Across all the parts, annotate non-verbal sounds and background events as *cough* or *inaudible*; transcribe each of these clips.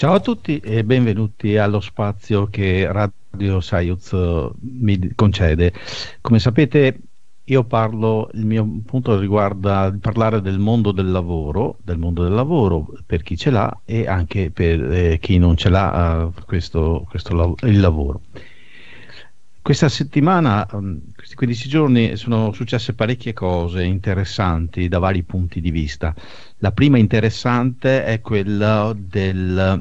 Ciao a tutti e benvenuti allo spazio che Radio Saiuz eh, mi concede. Come sapete io parlo, il mio punto riguarda parlare del mondo del lavoro, del mondo del lavoro per chi ce l'ha e anche per eh, chi non ce l'ha eh, questo, questo, il lavoro. Questa settimana, mm, questi 15 giorni, sono successe parecchie cose interessanti da vari punti di vista. La prima interessante è quella del,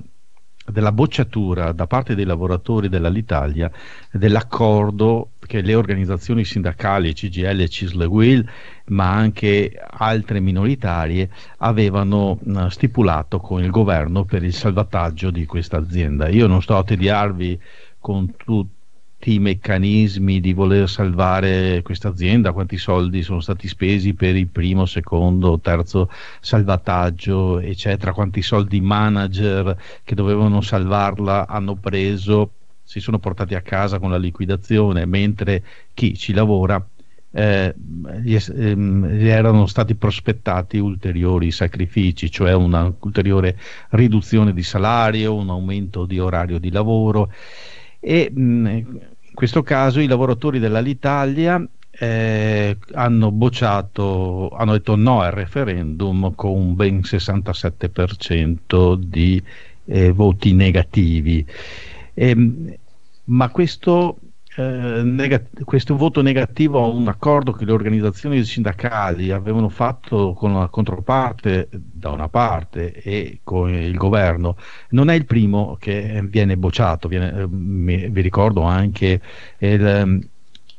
della bocciatura da parte dei lavoratori dell'Alitalia dell'accordo che le organizzazioni sindacali CGL, CISL, WIL, ma anche altre minoritarie avevano mm, stipulato con il governo per il salvataggio di questa azienda. Io non sto a tediarvi con tutti i meccanismi di voler salvare questa azienda, quanti soldi sono stati spesi per il primo, secondo, terzo salvataggio, eccetera, quanti soldi i manager che dovevano salvarla hanno preso, si sono portati a casa con la liquidazione, mentre chi ci lavora eh, gli, ehm, gli, erano stati prospettati ulteriori sacrifici, cioè un'ulteriore riduzione di salario, un aumento di orario di lavoro e mh, mm, in questo caso i lavoratori dell'Alitalia eh, hanno bocciato, hanno detto no al referendum con un ben 67% di eh, voti negativi. E, ehm, ma questo eh, negat- questo voto negativo a un accordo che le organizzazioni sindacali avevano fatto con la controparte da una parte e con il governo non è il primo che viene bocciato viene, eh, mi, vi ricordo anche il, ehm,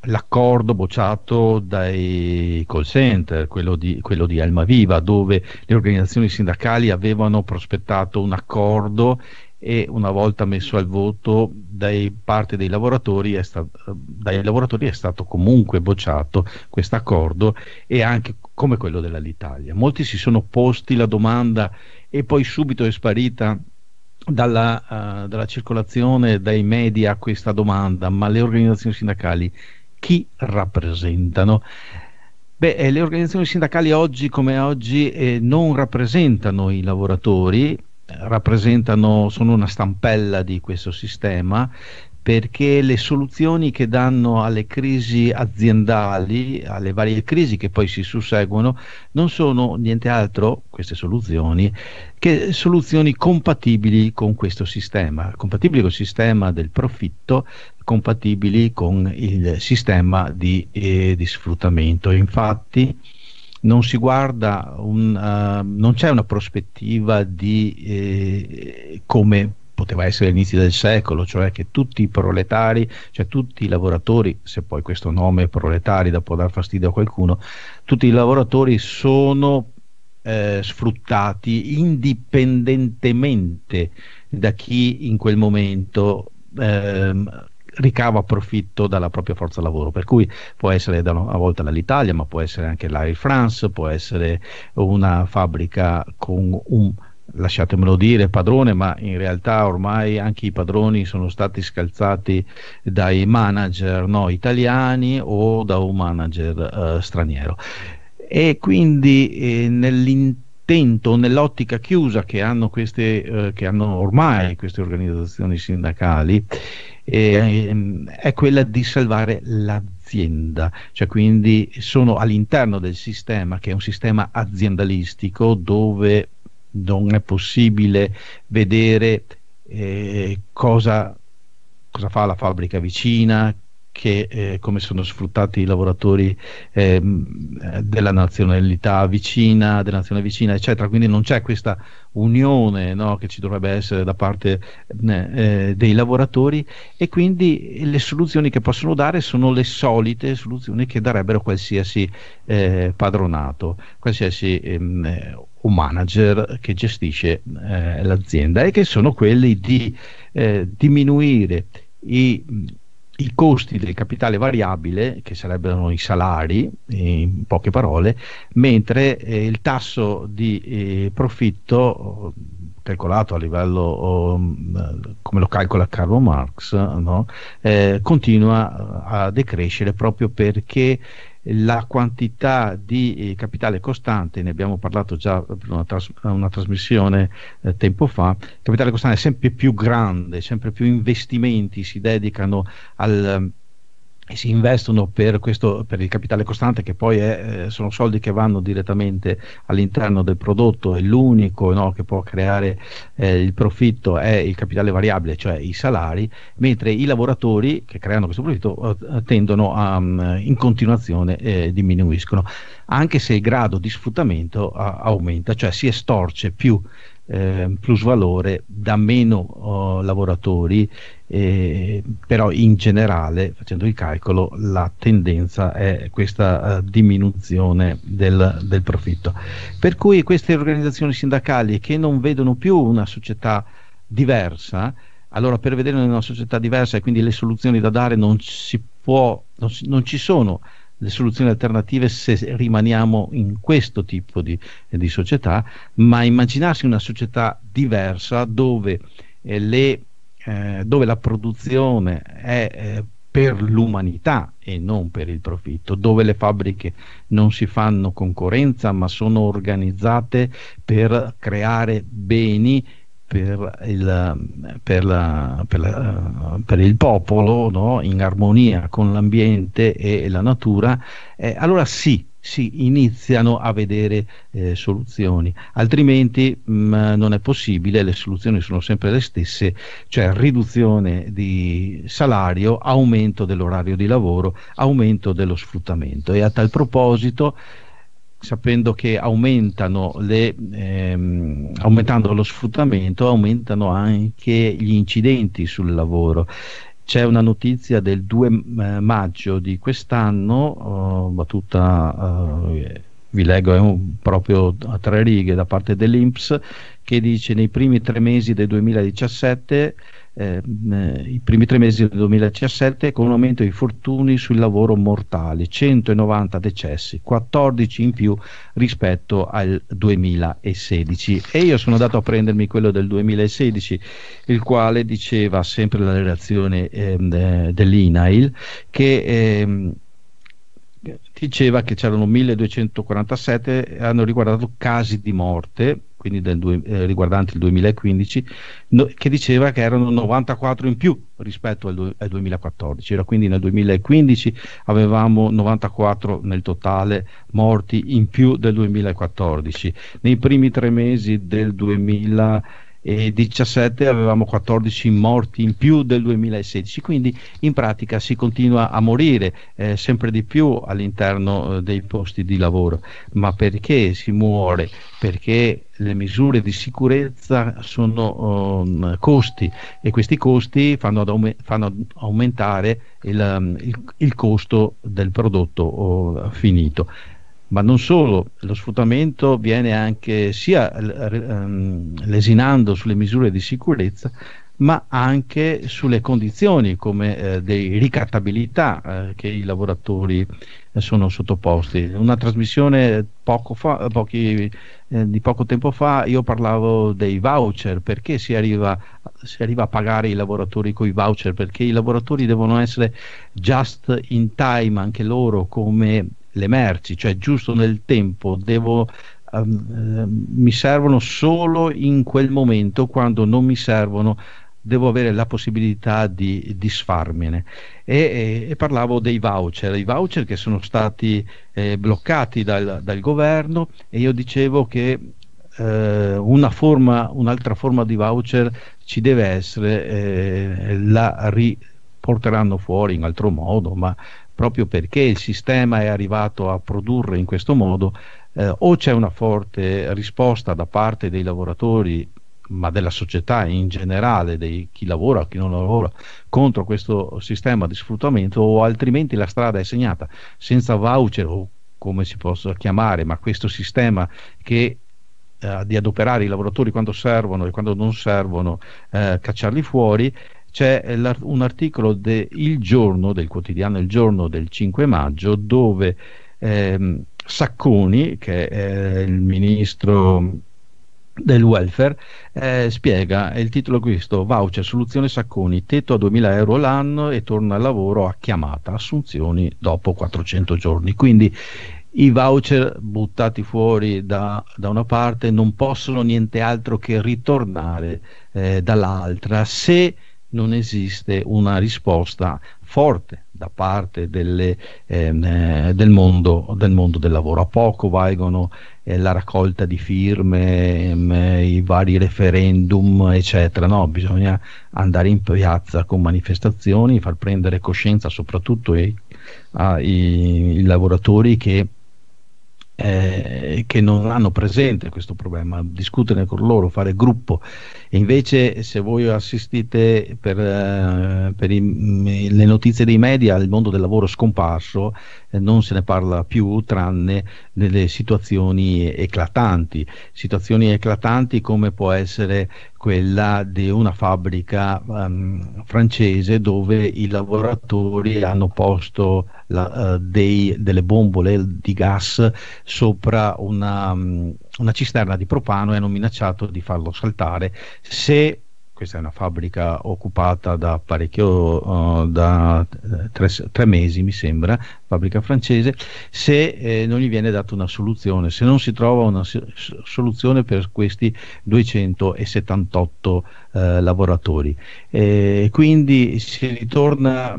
l'accordo bocciato dai call center quello di, quello di Almaviva dove le organizzazioni sindacali avevano prospettato un accordo e una volta messo al voto dai parte dei lavoratori, stato, dai lavoratori è stato comunque bocciato questo accordo e anche come quello dell'Italia. Molti si sono posti la domanda e poi subito è sparita dalla, uh, dalla circolazione, dai media questa domanda, ma le organizzazioni sindacali chi rappresentano? Beh, eh, le organizzazioni sindacali oggi come oggi eh, non rappresentano i lavoratori, rappresentano, sono una stampella di questo sistema perché le soluzioni che danno alle crisi aziendali, alle varie crisi che poi si susseguono, non sono niente altro, queste soluzioni, che soluzioni compatibili con questo sistema, compatibili con il sistema del profitto, compatibili con il sistema di, eh, di sfruttamento. Infatti, non si guarda, un, uh, non c'è una prospettiva di eh, come poteva essere all'inizio del secolo, cioè che tutti i proletari, cioè tutti i lavoratori, se poi questo nome proletari da può dar fastidio a qualcuno, tutti i lavoratori sono eh, sfruttati indipendentemente da chi in quel momento ehm, ricava profitto dalla propria forza lavoro, per cui può essere da una volta dall'Italia, ma può essere anche l'Air France, può essere una fabbrica con un lasciatemelo dire, padrone, ma in realtà ormai anche i padroni sono stati scalzati dai manager no, italiani o da un manager eh, straniero. E quindi eh, nell'intento, nell'ottica chiusa che hanno, queste, eh, che hanno ormai queste organizzazioni sindacali, eh, è quella di salvare l'azienda, cioè quindi sono all'interno del sistema che è un sistema aziendalistico dove non è possibile vedere eh, cosa, cosa fa la fabbrica vicina, che eh, come sono sfruttati i lavoratori eh, della nazionalità vicina, della nazione vicina, eccetera. Quindi non c'è questa unione no, che ci dovrebbe essere da parte eh, eh dei lavoratori e quindi le soluzioni che possono dare sono le solite soluzioni che darebbero qualsiasi eh, padronato, qualsiasi ehm, o manager che gestisce eh, l'azienda e che sono quelli di diminuire i i costi del capitale variabile, che sarebbero i salari, in poche parole, mentre eh, il tasso di eh, profitto calcolato a livello um, come lo calcola Carlo Marx no? eh, continua eh, a decrescere proprio perché la quantità di eh, capitale costante, ne abbiamo parlato già per una, tras- una trasmissione eh, tempo fa, il capitale costante è sempre più grande, sempre più investimenti si dedicano al si investono per, questo, per, il capitale costante che poi è, eh, sono soldi che vanno direttamente all'interno del prodotto e l'unico no, che può creare eh, il profitto è il capitale variabile, cioè i salari, mentre i lavoratori che creano questo profitto eh, tendono a mm, in continuazione eh, diminuiscono, anche se il grado di sfruttamento a, eh, aumenta, cioè si estorce più eh, plusvalore da meno oh, lavoratori, eh, però in generale, facendo il calcolo, la tendenza è questa eh, diminuzione del, del, profitto. Per cui queste organizzazioni sindacali che non vedono più una società diversa, allora per vedere una società diversa e quindi le soluzioni da dare non, può, non, si, non ci sono le soluzioni alternative se rimaniamo in questo tipo di, di, società, ma immaginarsi una società diversa dove le, eh, dove la produzione è eh, per l'umanità e non per il profitto, dove le fabbriche non si fanno concorrenza ma sono organizzate per creare beni per il, per la, per la, per il popolo no? in armonia con l'ambiente e, e la natura, eh, allora sì, si iniziano a vedere eh, soluzioni, altrimenti mh, mm, non è possibile, le soluzioni sono sempre le stesse, cioè riduzione di salario, aumento dell'orario di lavoro, aumento dello sfruttamento e a tal proposito sapendo che le, ehm, aumentando lo sfruttamento aumentano anche gli incidenti sul lavoro c'è una notizia del 2 eh, maggio di quest'anno, uh, oh, battuta, uh, eh, vi leggo è un, proprio a tre righe da parte dell'Inps, che dice nei primi tre mesi del 2017 ehm, eh, i primi tre mesi del 2017 con un aumento di infortuni sul lavoro mortali, 190 decessi, 14 in più rispetto al 2016. E io sono andato a prendermi quello del 2016, il quale diceva sempre la relazione ehm, dell'INAIL che ehm, diceva che c'erano 1247 hanno riguardato casi di morte quindi due, eh, riguardanti il 2015, no, che diceva che erano 94 in più rispetto al, du- al 2014. Era quindi nel 2015 avevamo 94 nel totale morti in più del 2014. Nei primi tre mesi del 2015 e 17 avevamo 14 morti in più del 2016, quindi in pratica si continua a morire eh, sempre di più all'interno eh, dei posti di lavoro. Ma perché si muore? Perché le misure di sicurezza sono um, costi e questi costi fanno, aume- fanno aumentare il, um, il, il, costo del prodotto oh, finito ma non solo, lo sfruttamento viene anche sia ehm, lesinando sulle misure di sicurezza, ma anche sulle condizioni come eh, di ricattabilità eh, che i lavoratori eh, sono sottoposti. Una trasmissione poco fa, pochi, eh, di poco tempo fa io parlavo dei voucher, perché si arriva, si arriva a pagare i lavoratori con i voucher? Perché i lavoratori devono essere just in time anche loro come le merci, cioè giusto nel tempo, devo, um, eh, mi servono solo in quel momento quando non mi servono devo avere la possibilità di disfarmene. E, e, e, parlavo dei voucher, i voucher che sono stati eh, bloccati dal, dal, governo e io dicevo che eh, una forma, un'altra forma di voucher ci deve essere, eh, la riporteranno fuori in altro modo, ma proprio perché il sistema è arrivato a produrre in questo modo, eh, o c'è una forte risposta da parte dei lavoratori, ma della società in generale, di chi lavora, o chi non lavora, contro questo sistema di sfruttamento, o altrimenti la strada è segnata senza voucher o come si possa chiamare, ma questo sistema che eh, di adoperare i lavoratori quando servono e quando non servono, eh, cacciarli fuori, c'è eh, un articolo de Il Giorno, del quotidiano Il Giorno del 5 maggio, dove ehm, Sacconi, che è eh, il ministro del welfare eh, spiega il titolo questo voucher soluzione Sacconi tetto a 2000 euro l'anno e torna al lavoro a chiamata assunzioni dopo 400 giorni quindi i voucher buttati fuori da, da una parte non possono niente altro che ritornare eh, dall'altra se non esiste una risposta forte da parte delle, ehm, eh, del, mondo, del, mondo, del lavoro. A poco valgono eh, la raccolta di firme, ehm, eh, i vari referendum, eccetera. No, bisogna andare in piazza con manifestazioni, far prendere coscienza soprattutto ai, ai lavoratori che eh, che non hanno presente questo problema, discuterne con loro, fare gruppo. E invece se voi assistite per, eh, per i, le notizie dei media il mondo del lavoro è scomparso eh, non se ne parla più tranne nelle situazioni eclatanti, situazioni eclatanti come può essere quella di una fabbrica um, francese dove i lavoratori hanno posto la, uh, dei, delle bombole di gas sopra una, um, una cisterna di propano e hanno minacciato di farlo saltare se questa è una fabbrica occupata da parecchio, uh, da eh, tre, tre, mesi mi sembra, fabbrica francese, se eh, non gli viene data una soluzione, se non si trova una soluzione per questi 278 eh, lavoratori. Eh, e quindi si ritorna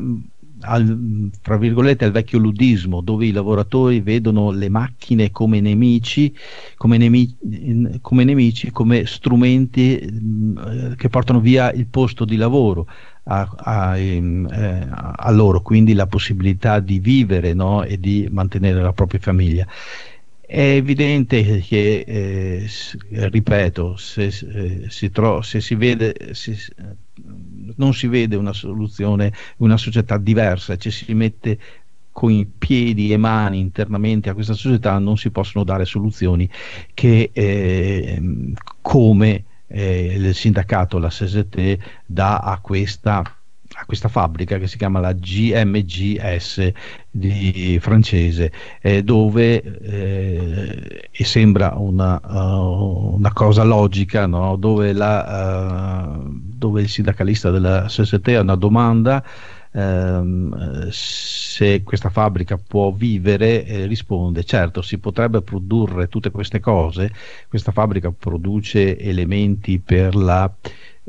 al, tra virgolette al vecchio ludismo dove i lavoratori vedono le macchine come nemici come, nemici, come, nemici, come strumenti mh, eh, che portano via il posto di lavoro a, a, ehm, eh, a loro quindi la possibilità di vivere no? e di mantenere la propria famiglia è evidente che, eh, ripeto, se, se, eh, si, tro- se si vede, se, non si vede una soluzione, una società diversa, ci si mette con i piedi e mani internamente a questa società non si possono dare soluzioni che eh, come eh, il sindacato, la SST dà a questa questa fabbrica che si chiama la GMGS di francese, eh, dove, eh, e sembra una, uh, una cosa logica, no? dove, la, uh, dove, il sindacalista della SST ha una domanda ehm, se questa fabbrica può vivere, eh, risponde certo si potrebbe produrre tutte queste cose, questa fabbrica produce elementi per la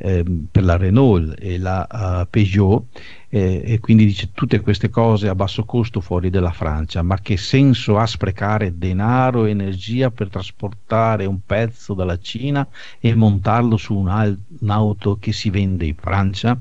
Ehm, per la Renault e la uh, Peugeot eh, e quindi dice tutte queste cose a basso costo fuori dalla Francia, ma che senso ha sprecare denaro e energia per trasportare un pezzo dalla Cina e montarlo su un'auto che si vende in Francia?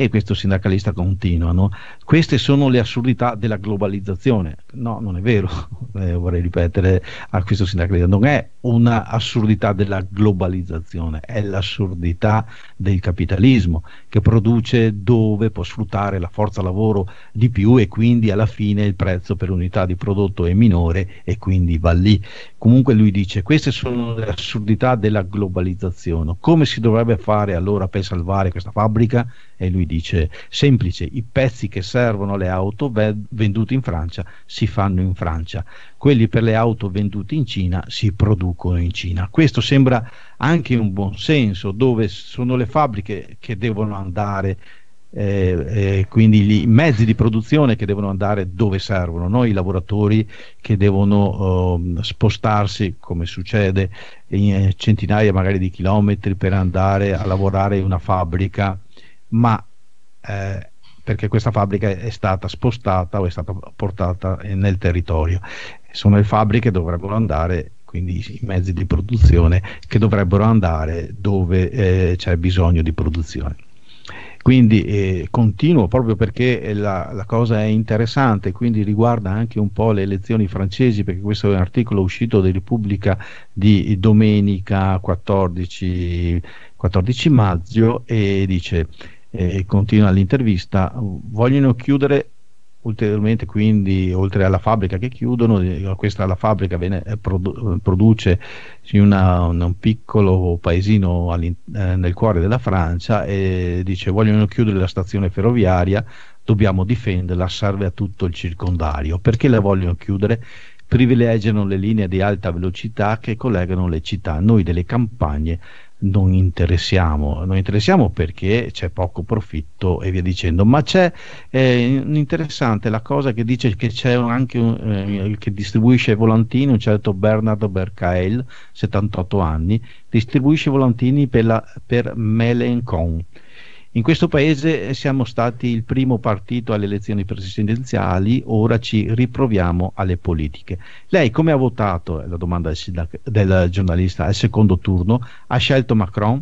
E questo sindacalista continua, no? Queste sono le assurdità della globalizzazione. No, non è vero, *laughs* eh, vorrei ripetere a questo sindacalista, non è un'assurdità della globalizzazione, è l'assurdità del capitalismo che produce dove può sfruttare la forza lavoro di più e quindi alla fine il prezzo per unità di prodotto è minore e quindi va lì. Comunque lui dice queste sono le assurdità della globalizzazione. Come si dovrebbe fare allora per salvare questa fabbrica? E lui dice semplice, i pezzi che servono alle auto vendute in Francia si fanno in Francia, quelli per le auto vendute in Cina si producono in Cina. Questo sembra anche un buon senso, dove sono le fabbriche che devono andare eh, eh, quindi i mezzi di produzione che devono andare dove servono, no? i lavoratori che devono eh, spostarsi, come succede, in eh, centinaia magari di chilometri per andare a lavorare in una fabbrica, ma eh, perché questa fabbrica è stata spostata o è stata portata nel territorio. Sono le fabbriche che dovrebbero andare, quindi i mezzi di produzione che dovrebbero andare dove eh, c'è bisogno di produzione. Quindi eh, continuo proprio perché la, la, cosa è interessante, quindi riguarda anche un po' le elezioni francesi, perché questo è un articolo uscito di Repubblica di domenica 14, 14 maggio e dice e continua l'intervista, vogliono chiudere ulteriormente quindi oltre alla fabbrica che chiudono eh, questa la fabbrica viene, eh, produ- eh, produce in una, un piccolo paesino eh, nel cuore della Francia e dice vogliono chiudere la stazione ferroviaria dobbiamo difenderla serve a tutto il circondario perché la vogliono chiudere privilegiano le linee di alta velocità che collegano le città noi delle campagne non interessiamo, non interessiamo perché c'è poco profitto e via dicendo, ma c'è eh, interessante la cosa che dice che c'è anche un, eh, che distribuisce volantini un certo Bernardo Bercael, 78 anni, distribuisce volantini per, la, per Melencon in questo paese eh, siamo stati il primo partito alle elezioni presidenziali, ora ci riproviamo alle politiche. Lei come ha votato, è la domanda del, del giornalista, al secondo turno? Ha scelto Macron?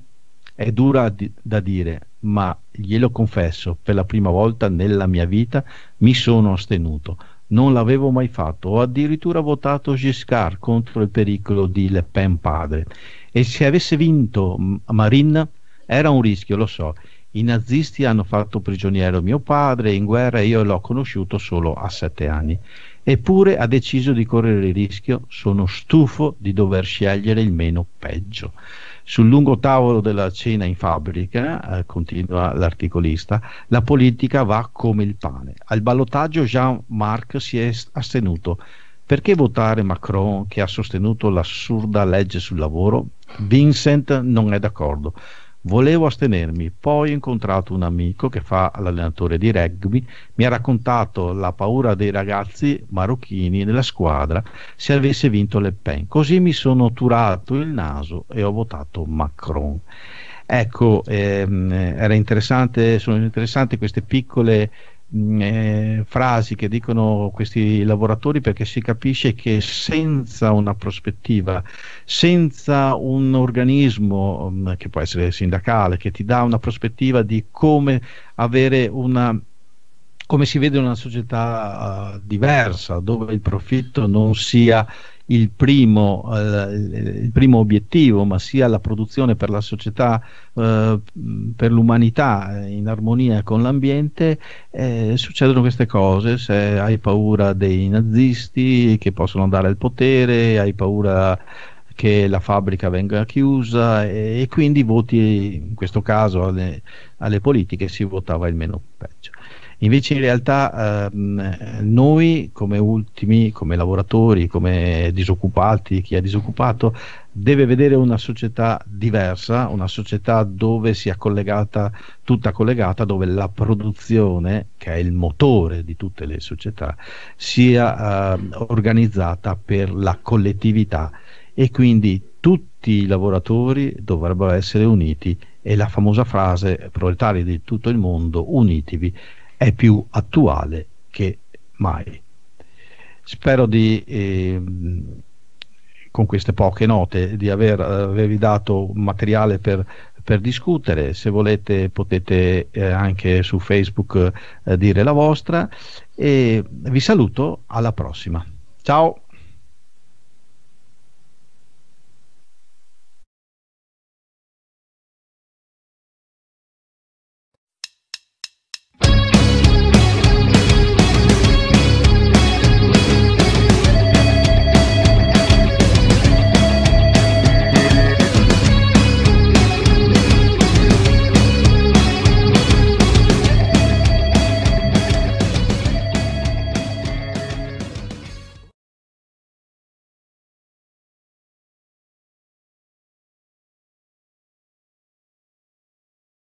È dura di- da dire, ma glielo confesso, per la prima volta nella mia vita mi sono astenuto. Non l'avevo mai fatto, ho addirittura votato Giscard contro il pericolo di Le Pen padre. E se avesse vinto Marine era un rischio, lo so i nazisti hanno fatto prigioniero mio padre, in guerra e io l'ho conosciuto solo a sette anni. Eppure ha deciso di correre il rischio, sono stufo di dover scegliere il meno peggio. Sul lungo tavolo della cena in fabbrica, eh, continua l'articolista, la politica va come il pane. Al ballottaggio Jean-Marc si è astenuto. Perché votare Macron che ha sostenuto l'assurda legge sul lavoro? Vincent non è d'accordo. Volevo astenermi, poi ho incontrato un amico che fa l'allenatore di rugby, mi ha raccontato la paura dei ragazzi marocchini nella squadra se avesse vinto Le Pen. Così mi sono turato il naso e ho votato Macron. Ecco, ehm, interessante, sono interessanti queste piccole Mm, eh, frasi che dicono questi lavoratori perché si capisce che senza una prospettiva, senza un organismo mm, che può essere sindacale, che ti dà una prospettiva di come avere una come si vede una società uh, diversa dove il profitto non sia il primo, eh, il primo, obiettivo, ma sia la produzione per la società, eh, per l'umanità in armonia con l'ambiente, eh, succedono queste cose. Se hai paura dei nazisti che possono andare al potere, hai paura che la fabbrica venga chiusa e, e quindi voti, in questo caso alle, alle politiche si votava il meno peggio. Invece in realtà ehm, noi come ultimi, come lavoratori, come disoccupati, chi è disoccupato, deve vedere una società diversa, una società dove sia collegata, tutta collegata, dove la produzione, che è il motore di tutte le società, sia ehm, organizzata per la collettività e quindi tutti i lavoratori dovrebbero essere uniti e la famosa frase proletari di tutto il mondo unitivi è più attuale che mai. Spero di, eh, con queste poche note, di aver, avervi dato materiale per, per discutere. Se volete potete eh, anche su Facebook eh, dire la vostra. E vi saluto alla prossima. Ciao!